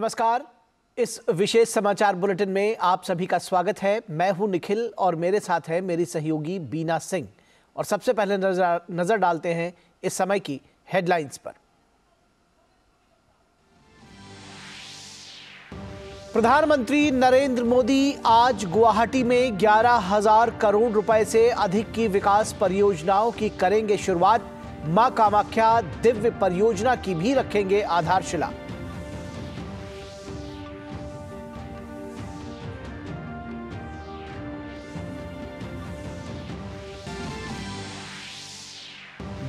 नमस्कार इस विशेष समाचार बुलेटिन में आप सभी का स्वागत है मैं हूं निखिल और मेरे साथ है मेरी सहयोगी बीना सिंह और सबसे पहले नजर नजर डालते हैं इस समय की हेडलाइंस पर प्रधानमंत्री नरेंद्र मोदी आज गुवाहाटी में ग्यारह हजार करोड़ रुपए से अधिक की विकास परियोजनाओं की करेंगे शुरुआत मां कामाख्या दिव्य परियोजना की भी रखेंगे आधारशिला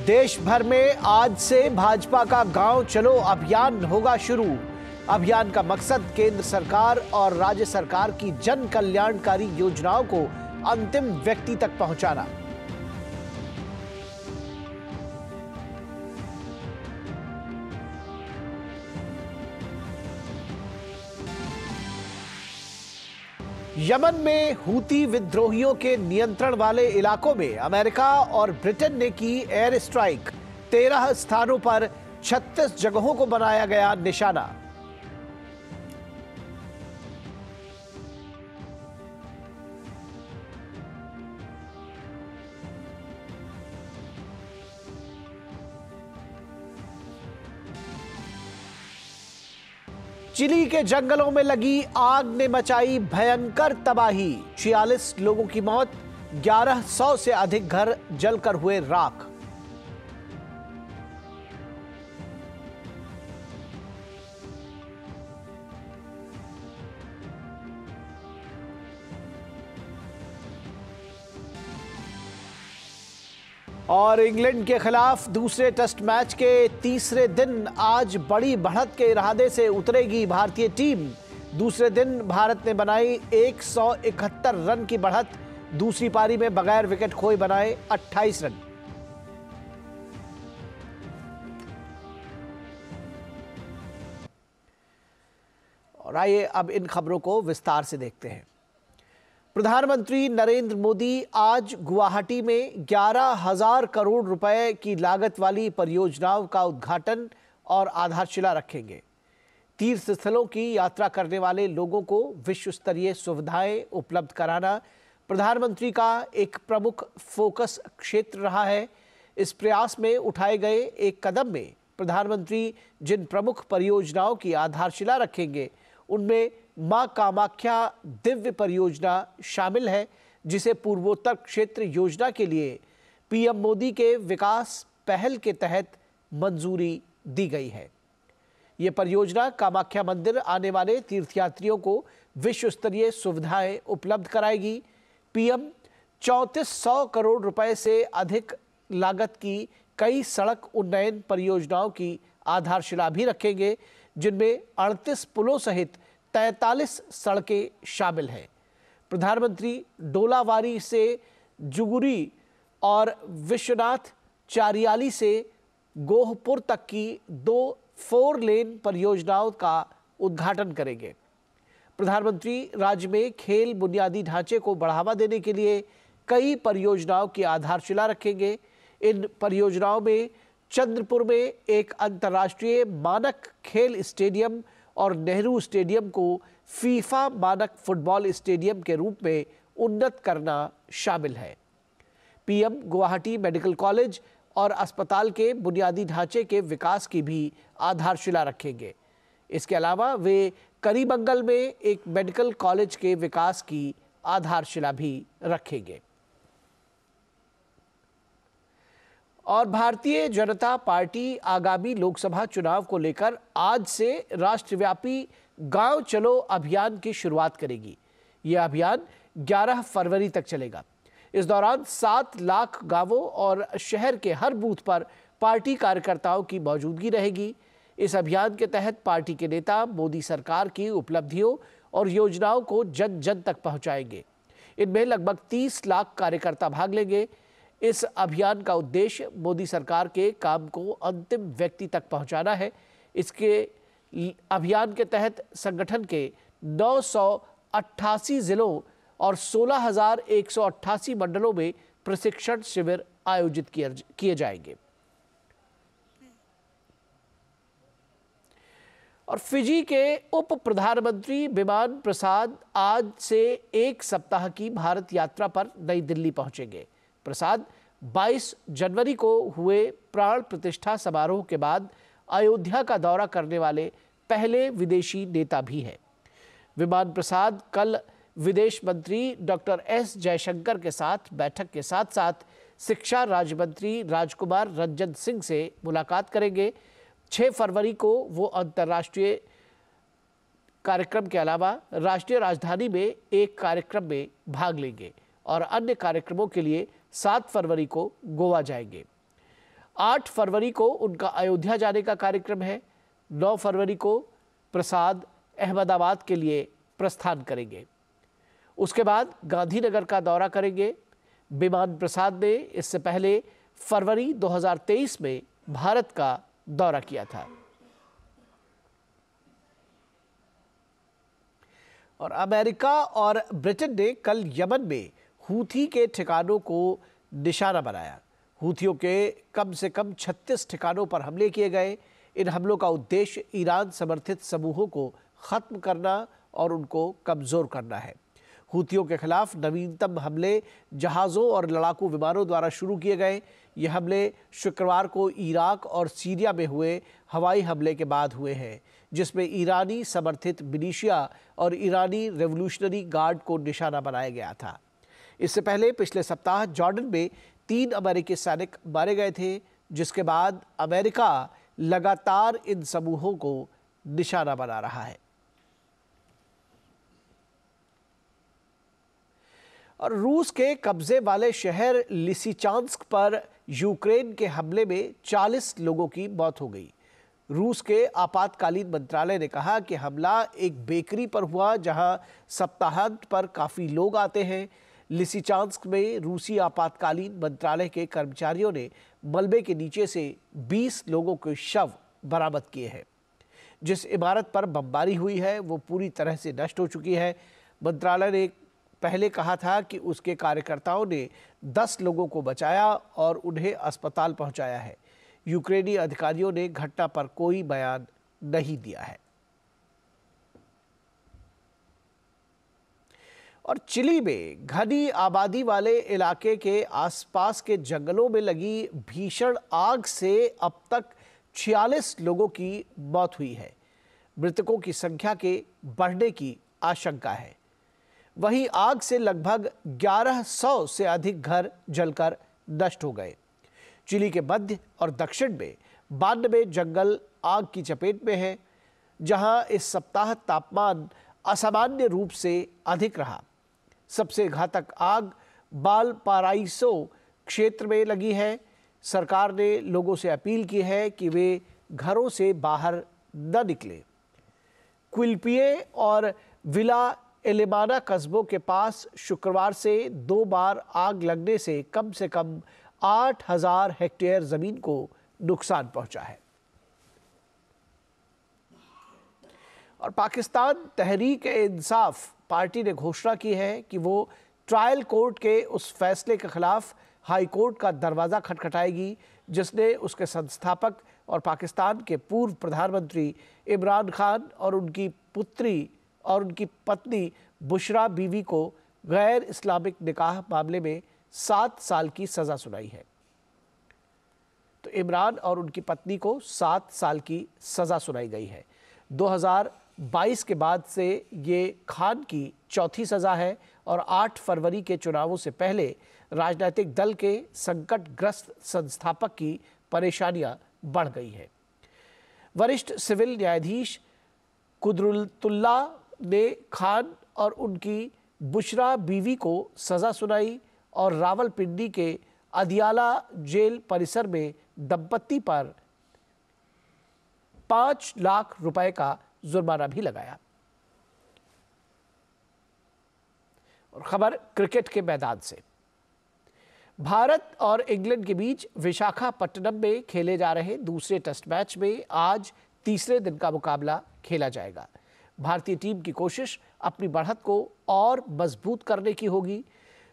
देश भर में आज से भाजपा का गांव चलो अभियान होगा शुरू अभियान का मकसद केंद्र सरकार और राज्य सरकार की जन कल्याणकारी योजनाओं को अंतिम व्यक्ति तक पहुंचाना यमन में हूती विद्रोहियों के नियंत्रण वाले इलाकों में अमेरिका और ब्रिटेन ने की एयर स्ट्राइक तेरह स्थानों पर छत्तीस जगहों को बनाया गया निशाना चिली के जंगलों में लगी आग ने मचाई भयंकर तबाही छियालीस लोगों की मौत ग्यारह सौ से अधिक घर जलकर हुए राख और इंग्लैंड के खिलाफ दूसरे टेस्ट मैच के तीसरे दिन आज बड़ी बढ़त के इरादे से उतरेगी भारतीय टीम दूसरे दिन भारत ने बनाई 171 रन की बढ़त दूसरी पारी में बगैर विकेट खोए बनाए 28 रन और आइए अब इन खबरों को विस्तार से देखते हैं प्रधानमंत्री नरेंद्र मोदी आज गुवाहाटी में ग्यारह हजार करोड़ रुपए की लागत वाली परियोजनाओं का उद्घाटन और आधारशिला रखेंगे तीर्थ स्थलों की यात्रा करने वाले लोगों को विश्व स्तरीय सुविधाएं उपलब्ध कराना प्रधानमंत्री का एक प्रमुख फोकस क्षेत्र रहा है इस प्रयास में उठाए गए एक कदम में प्रधानमंत्री जिन प्रमुख परियोजनाओं की आधारशिला रखेंगे उनमें मां कामाख्या दिव्य परियोजना शामिल है जिसे पूर्वोत्तर क्षेत्र योजना के लिए पीएम मोदी के विकास पहल के तहत मंजूरी दी गई है ये परियोजना कामाख्या मंदिर आने वाले तीर्थयात्रियों को विश्व स्तरीय सुविधाएं उपलब्ध कराएगी पीएम चौंतीस सौ करोड़ रुपए से अधिक लागत की कई सड़क उन्नयन परियोजनाओं की आधारशिला भी रखेंगे जिनमें अड़तीस पुलों सहित तैतालीस सड़कें शामिल हैं प्रधानमंत्री डोलावारी से जुगुरी और विश्वनाथ चारियाली से गोहपुर तक की दो फोर लेन परियोजनाओं का उद्घाटन करेंगे प्रधानमंत्री राज्य में खेल बुनियादी ढांचे को बढ़ावा देने के लिए कई परियोजनाओं की आधारशिला रखेंगे इन परियोजनाओं में चंद्रपुर में एक अंतर्राष्ट्रीय मानक खेल स्टेडियम और नेहरू स्टेडियम को फीफा मानक फुटबॉल स्टेडियम के रूप में उन्नत करना शामिल है पीएम गुवाहाटी मेडिकल कॉलेज और अस्पताल के बुनियादी ढांचे के विकास की भी आधारशिला रखेंगे इसके अलावा वे करीबंगल में एक मेडिकल कॉलेज के विकास की आधारशिला भी रखेंगे और भारतीय जनता पार्टी आगामी लोकसभा चुनाव को लेकर आज से राष्ट्रव्यापी गांव चलो अभियान की शुरुआत करेगी ये अभियान 11 फरवरी तक चलेगा इस दौरान सात लाख गांवों और शहर के हर बूथ पर पार्टी कार्यकर्ताओं की मौजूदगी रहेगी इस अभियान के तहत पार्टी के नेता मोदी सरकार की उपलब्धियों और योजनाओं को जन जन तक पहुंचाएंगे इनमें लगभग 30 लाख कार्यकर्ता भाग लेंगे इस अभियान का उद्देश्य मोदी सरकार के काम को अंतिम व्यक्ति तक पहुंचाना है इसके अभियान के तहत संगठन के नौ जिलों और सोलह मंडलों में प्रशिक्षण शिविर आयोजित किए जाएंगे और फिजी के उप प्रधानमंत्री विमान प्रसाद आज से एक सप्ताह की भारत यात्रा पर नई दिल्ली पहुंचेंगे प्रसाद 22 जनवरी को हुए प्राण प्रतिष्ठा समारोह के बाद अयोध्या का दौरा करने वाले पहले विदेशी नेता भी हैं विमान प्रसाद कल विदेश मंत्री डॉक्टर एस जयशंकर के साथ बैठक के साथ साथ शिक्षा राज्य मंत्री राजकुमार रंजन सिंह से मुलाकात करेंगे 6 फरवरी को वो अंतर्राष्ट्रीय कार्यक्रम के अलावा राष्ट्रीय राजधानी में एक कार्यक्रम में भाग लेंगे और अन्य कार्यक्रमों के लिए सात फरवरी को गोवा जाएंगे आठ फरवरी को उनका अयोध्या जाने का कार्यक्रम है नौ फरवरी को प्रसाद अहमदाबाद के लिए प्रस्थान करेंगे उसके बाद गांधीनगर का दौरा करेंगे विमान प्रसाद ने इससे पहले फरवरी 2023 में भारत का दौरा किया था और अमेरिका और ब्रिटेन ने कल यमन में हूथी के ठिकानों को निशाना बनाया हूथियों के कम से कम 36 ठिकानों पर हमले किए गए इन हमलों का उद्देश्य ईरान समर्थित समूहों को ख़त्म करना और उनको कमज़ोर करना है हूतियों के खिलाफ नवीनतम हमले जहाज़ों और लड़ाकू विमानों द्वारा शुरू किए गए ये हमले शुक्रवार को इराक और सीरिया में हुए हवाई हमले के बाद हुए हैं जिसमें ईरानी समर्थित मिलिशिया और ईरानी रेवोल्यूशनरी गार्ड को निशाना बनाया गया था इससे पहले पिछले सप्ताह जॉर्डन में तीन अमेरिकी सैनिक मारे गए थे जिसके बाद अमेरिका लगातार इन समूहों को निशाना बना रहा है और रूस के कब्जे वाले शहर लिसीचांस्क पर यूक्रेन के हमले में 40 लोगों की मौत हो गई रूस के आपातकालीन मंत्रालय ने कहा कि हमला एक बेकरी पर हुआ जहां सप्ताहांत पर काफ़ी लोग आते हैं लिसिचांस्क में रूसी आपातकालीन मंत्रालय के कर्मचारियों ने मलबे के नीचे से 20 लोगों के शव बरामद किए हैं जिस इमारत पर बमबारी हुई है वो पूरी तरह से नष्ट हो चुकी है मंत्रालय ने पहले कहा था कि उसके कार्यकर्ताओं ने 10 लोगों को बचाया और उन्हें अस्पताल पहुंचाया है यूक्रेनी अधिकारियों ने घटना पर कोई बयान नहीं दिया है और चिली में घनी आबादी वाले इलाके के आसपास के जंगलों में लगी भीषण आग से अब तक 46 लोगों की मौत हुई है मृतकों की संख्या के बढ़ने की आशंका है वहीं आग से लगभग 1100 से अधिक घर जलकर नष्ट हो गए चिली के मध्य और दक्षिण में बानबे जंगल आग की चपेट में है जहां इस सप्ताह तापमान असामान्य रूप से अधिक रहा सबसे घातक आग बाल पाराइसो क्षेत्र में लगी है सरकार ने लोगों से अपील की है कि वे घरों से बाहर न निकले क्विल्पिए और विला एलेमाना कस्बों के पास शुक्रवार से दो बार आग लगने से कम से कम आठ हजार हेक्टेयर ज़मीन को नुकसान पहुंचा है और पाकिस्तान तहरीक इंसाफ पार्टी ने घोषणा की है कि वो ट्रायल कोर्ट के उस फैसले के खिलाफ हाई कोर्ट का दरवाज़ा खटखटाएगी जिसने उसके संस्थापक और पाकिस्तान के पूर्व प्रधानमंत्री इमरान खान और उनकी पुत्री और उनकी पत्नी बुशरा बीवी को गैर इस्लामिक निकाह मामले में सात साल की सज़ा सुनाई है तो इमरान और उनकी पत्नी को सात साल की सज़ा सुनाई गई है 2022 के बाद से ये खान की चौथी सज़ा है और 8 फरवरी के चुनावों से पहले राजनीतिक दल के संकटग्रस्त संस्थापक की परेशानियां बढ़ गई है वरिष्ठ सिविल न्यायाधीश कुदरतुल्ला ने खान और उनकी बुशरा बीवी को सज़ा सुनाई और रावलपिंडी के अदियाला जेल परिसर में दंपत्ति पर पाँच लाख रुपए का जुर्माना भी लगाया और खबर क्रिकेट के मैदान से भारत और इंग्लैंड के बीच विशाखापट्टनम में खेले जा रहे दूसरे टेस्ट मैच में आज तीसरे दिन का मुकाबला खेला जाएगा भारतीय टीम की कोशिश अपनी बढ़त को और मजबूत करने की होगी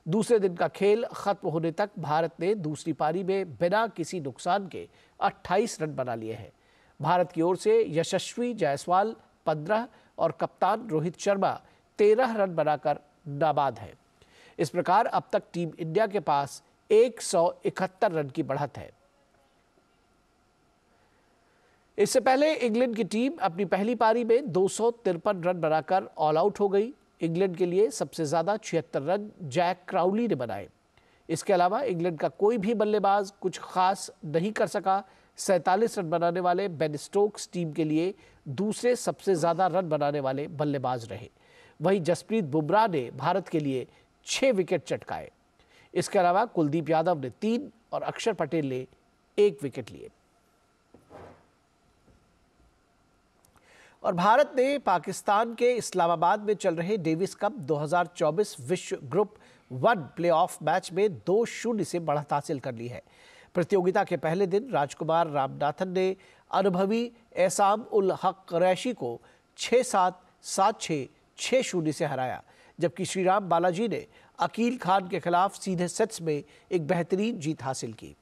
दूसरे दिन का खेल खत्म होने तक भारत ने दूसरी पारी में बिना किसी नुकसान के 28 रन बना लिए हैं भारत की ओर से यशस्वी जायसवाल पंद्रह और कप्तान रोहित शर्मा तेरह रन बनाकर नाबाद है इस प्रकार अब तक टीम इंडिया के पास 171 रन की बढ़त है इससे पहले इंग्लैंड की टीम अपनी पहली पारी में दो रन बनाकर ऑल आउट हो गई इंग्लैंड के लिए सबसे ज्यादा छिहत्तर रन जैक क्राउली ने बनाए इसके अलावा इंग्लैंड का कोई भी बल्लेबाज कुछ खास नहीं कर सका सैंतालीस रन बनाने वाले बेन स्टोक्स टीम के लिए दूसरे सबसे ज़्यादा रन बनाने वाले बल्लेबाज रहे वहीं जसप्रीत बुमराह ने भारत के लिए छः विकेट चटकाए इसके अलावा कुलदीप यादव ने तीन और अक्षर पटेल ने एक विकेट लिए और भारत ने पाकिस्तान के इस्लामाबाद में चल रहे डेविस कप 2024 विश्व ग्रुप वन प्लेऑफ मैच में दो शून्य से बढ़त हासिल कर ली है प्रतियोगिता के पहले दिन राजकुमार रामनाथन ने अनुभवी एसाम उल हक कैशी को छः सात सात छः छः शून्य से हराया जबकि श्रीराम बालाजी ने अकील खान के खिलाफ सीधे सेट्स में एक बेहतरीन जीत हासिल की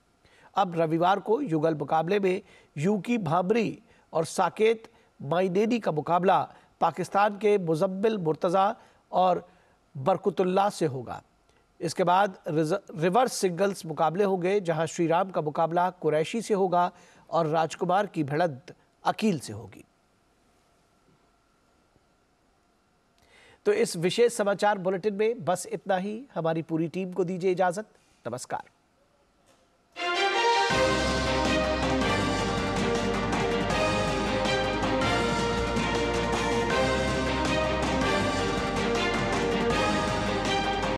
अब रविवार को युगल मुकाबले में यूकी भाबरी और साकेत माइनेनी का मुकाबला पाकिस्तान के मुजम्मिल मुर्तज़ा और बरकतुल्ला से होगा इसके बाद रिवर्स सिंगल्स मुकाबले होंगे जहां श्रीराम का मुकाबला कुरैशी से होगा और राजकुमार की भिड़ंत अकील से होगी तो इस विशेष समाचार बुलेटिन में बस इतना ही हमारी पूरी टीम को दीजिए इजाजत नमस्कार